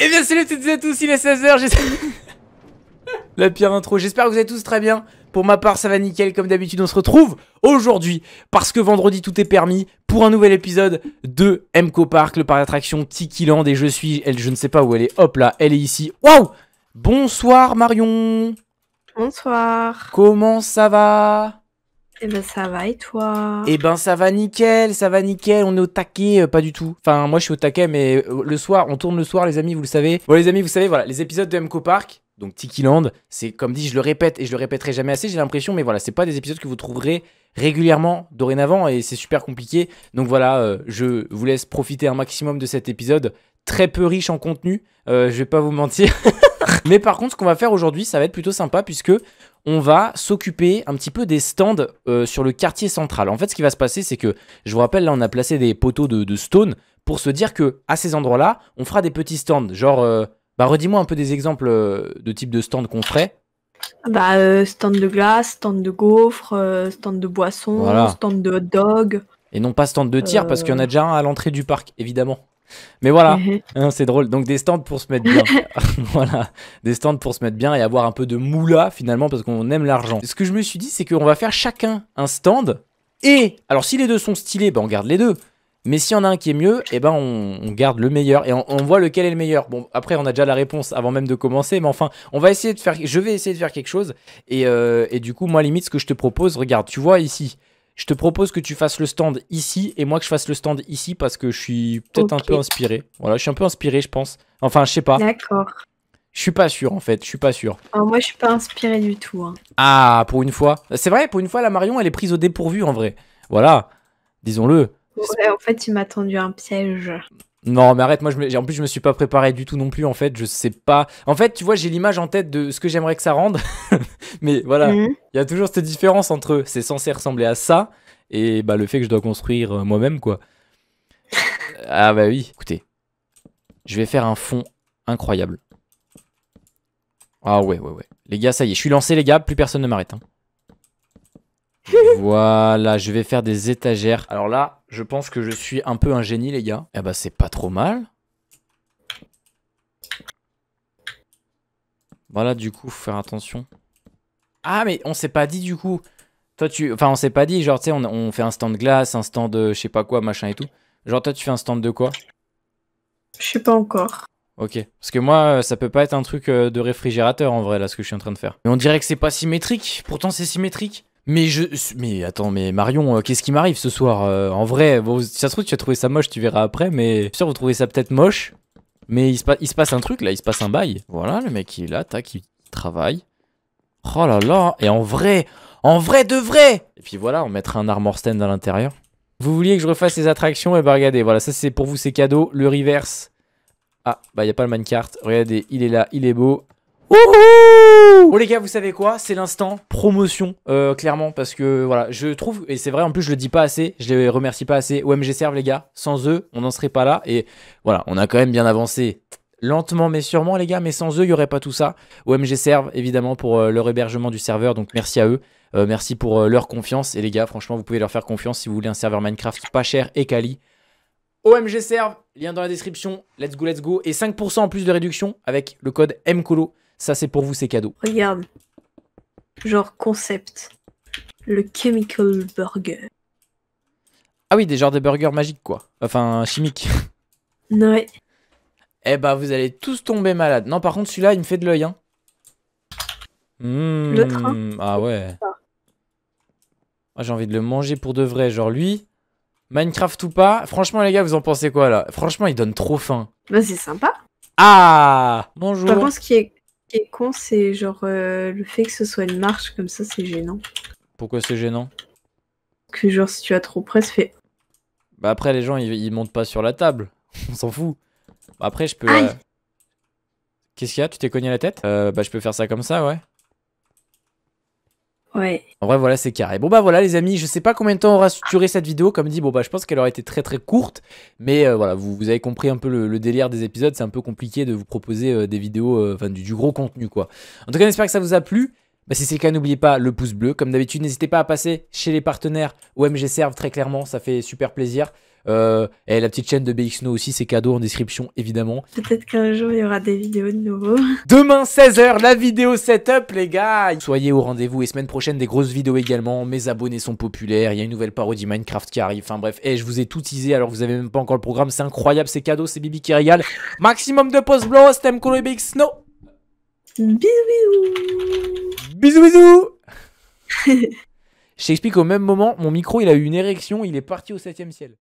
Et eh bien salut à toutes et à tous, il est 16h, La pire intro, j'espère que vous allez tous très bien. Pour ma part, ça va nickel, comme d'habitude, on se retrouve aujourd'hui, parce que vendredi tout est permis, pour un nouvel épisode de MCO Park, le parc d'attraction Tiki Land, et je suis, elle, je ne sais pas où elle est, hop là, elle est ici. Waouh Bonsoir Marion Bonsoir Comment ça va et eh ben ça va et toi Et eh ben ça va nickel, ça va nickel, on est au taquet, euh, pas du tout. Enfin moi je suis au taquet mais euh, le soir, on tourne le soir les amis, vous le savez. Bon les amis, vous savez, voilà, les épisodes de MCO Park, donc Tiki Land, c'est comme dit, je le répète et je le répéterai jamais assez, j'ai l'impression, mais voilà, c'est pas des épisodes que vous trouverez régulièrement dorénavant et c'est super compliqué. Donc voilà, euh, je vous laisse profiter un maximum de cet épisode très peu riche en contenu, je vais pas vous mentir. Mais par contre, ce qu'on va faire aujourd'hui, ça va être plutôt sympa puisque on va s'occuper un petit peu des stands euh, sur le quartier central. En fait, ce qui va se passer, c'est que, je vous rappelle, là, on a placé des poteaux de, stone pour se dire que à ces endroits-là, on fera des petits stands. Genre, euh, bah, redis-moi un peu des exemples euh, de type de stands qu'on ferait. Bah, stand de glace, stand de gaufres, stand de boisson, stand de hot dog. Et non pas stand de tir parce qu'il y en a déjà un à l'entrée du parc, évidemment. Mais voilà, c'est drôle. Donc des stands pour se mettre bien. voilà, des stands pour se mettre bien et avoir un peu de moula finalement parce qu'on aime l'argent. Ce que je me suis dit, c'est qu'on va faire chacun un stand. Et alors si les deux sont stylés, ben on garde les deux. Mais s'il y en a un qui est mieux, eh ben on, garde le meilleur et on, voit lequel est le meilleur. Bon, après on a déjà la réponse avant même de commencer, mais enfin, on va essayer de faire, je vais essayer de faire quelque chose. et euh, du coup, moi limite, ce que je te propose, regarde, tu vois ici, je te propose que tu fasses le stand ici et moi que je fasse le stand ici parce que je suis peut-être un peu inspiré. Voilà, je suis un peu inspiré, je pense. Enfin, je sais pas. D'accord. Je suis pas sûr en fait, je suis pas sûr. Ah, moi je suis pas inspiré du tout. Hein. Ah, pour une fois. C'est vrai, pour une fois, la Marion elle est prise au dépourvu en vrai. Voilà, disons-le. Ouais, en fait, tu m'as tendu un piège. Non, mais arrête, moi, en plus, je me suis pas préparé du tout non plus, en fait, je sais pas. En fait, tu vois, j'ai l'image en tête de ce que j'aimerais que ça rende. Mais voilà, mhm. il y a toujours cette différence entre c'est censé ressembler à ça et bah, le fait que je dois construire euh, moi-même, quoi. ah bah oui, écoutez, je vais faire un fond incroyable. Ah ouais, ouais, ouais. Les gars, ça y est, je suis lancé, les gars, plus personne ne m'arrête. Hein. voilà, je vais faire des étagères. Alors là, je pense que je suis un peu un génie, les gars. Eh bah, c'est pas trop mal. Voilà, du coup, faut faire attention. Ah, mais on s'est pas dit du coup. Toi, tu. Enfin, on s'est pas dit, genre, tu sais, on, fait un stand de glace, un stand de je sais pas quoi, machin et tout. Genre, toi, tu fais un stand de quoi Je sais pas encore. Ok. Parce que moi, euh, ça peut pas être un truc euh, de réfrigérateur en vrai, là, ce que je suis en train de faire. Mais on dirait que c'est pas symétrique. Pourtant, c'est symétrique. Mais je. Mais attends, mais Marion, euh, qu'est-ce qui m'arrive ce soir En vrai, bon, si ça se trouve, tu as trouvé ça moche, tu verras après, mais. Je suis sûr, vous trouvez ça peut-être moche. Mais il se, il se passe un truc là, il se passe un bail. Voilà, le mec il est là, tac, qui travaille. Oh là là, et en vrai, en vrai de vrai Et puis voilà, on mettra un armor stand à l'intérieur. Vous vouliez que je refasse les attractions Et bah regardez, voilà, ça c'est pour vous, ces cadeaux. Le reverse. Ah, bah il a pas le minecart. Regardez, il est là, il est beau. Wouhou Bon oh, les gars, vous savez quoi C'est l'instant promotion, euh, clairement, parce que voilà, je trouve, et c'est vrai, en plus je le dis pas assez, je les remercie pas assez, OMG Serve les gars, sans eux, on n'en serait pas là, et voilà, on a quand même bien avancé lentement mais sûrement les gars, mais sans eux, il n'y aurait pas tout ça. OMG Serve, évidemment, pour euh, leur hébergement du serveur, donc merci à eux. Euh, merci pour euh, leur confiance. Et les gars, franchement, vous pouvez leur faire confiance si vous voulez un serveur Minecraft pas cher et quali. OMG Serve, lien dans la description. Let's go, let's go. Et 5% en plus de réduction avec le code MCOLO. Ça, c'est pour vous, c'est cadeau. Regarde, genre concept, le Chemical Burger. Ah oui, des genres de burgers magiques, quoi. Enfin, chimiques. Ouais. Eh bah, vous allez tous tomber malade. Non, par contre, celui-là, il me fait de l'œil. Hein. le mmh. train Ah ouais. Moi J'ai envie de le manger pour de vrai. Genre, lui, Minecraft ou pas, franchement, les gars, vous en pensez quoi là Franchement, il donne trop faim. Bah, c'est sympa. Ah Bonjour. Par contre, ce qui est, con, c'est genre euh, le fait que ce soit une marche comme ça, c'est gênant. Pourquoi c'est gênant Que genre, si tu as trop près, c'est fait. Bah, après, les gens, ils montent pas sur la table. On s'en fout. Après, je peux... Euh, qu'est-ce qu'il y a Tu t'es cogné la tête euh, Bah, je peux faire ça comme ça, ouais. Ouais. En vrai, voilà, c'est carré. Bon, bah voilà, les amis, je sais pas combien de temps aura structuré cette vidéo. Comme dit, bon, bah je pense qu'elle aurait été très très courte. Mais euh, voilà, vous, vous, avez compris un peu le, délire des épisodes. C'est un peu compliqué de vous proposer des vidéos, enfin, du, gros contenu, quoi. En tout cas, j'espère que ça vous a plu. Bah, si c'est le cas, n'oubliez pas le pouce bleu. Comme d'habitude, n'hésitez pas à passer chez les partenaires OMG Serve, très clairement, ça fait super plaisir. Euh, et la petite chaîne de BXNO aussi, c'est cadeau en description, évidemment. Peut-être qu'un jour, il y aura des vidéos de nouveau. Demain, 16h, la vidéo setup, les gars Soyez au rendez-vous et semaine prochaine, des grosses vidéos également. Mes abonnés sont populaires, il y a une nouvelle parodie Minecraft qui arrive. Enfin bref, et eh, je vous ai tout teasé alors vous avez même pas encore le programme. C'est incroyable, c'est cadeau, c'est Bibi qui régale. Maximum de post blancs. c'était Mkolo et BXNO Bisous, bisous Je t'explique, au même moment, mon micro, il a eu une érection, il est parti au septième ciel.